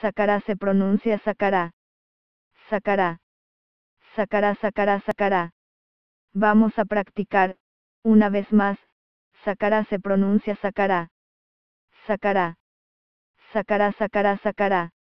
Sacará se pronuncia sacará. Sacará. Sacará, sacará, sacará. Vamos a practicar, una vez más, sacará se pronuncia sacará. Sacará. Sacará, sacará, sacará.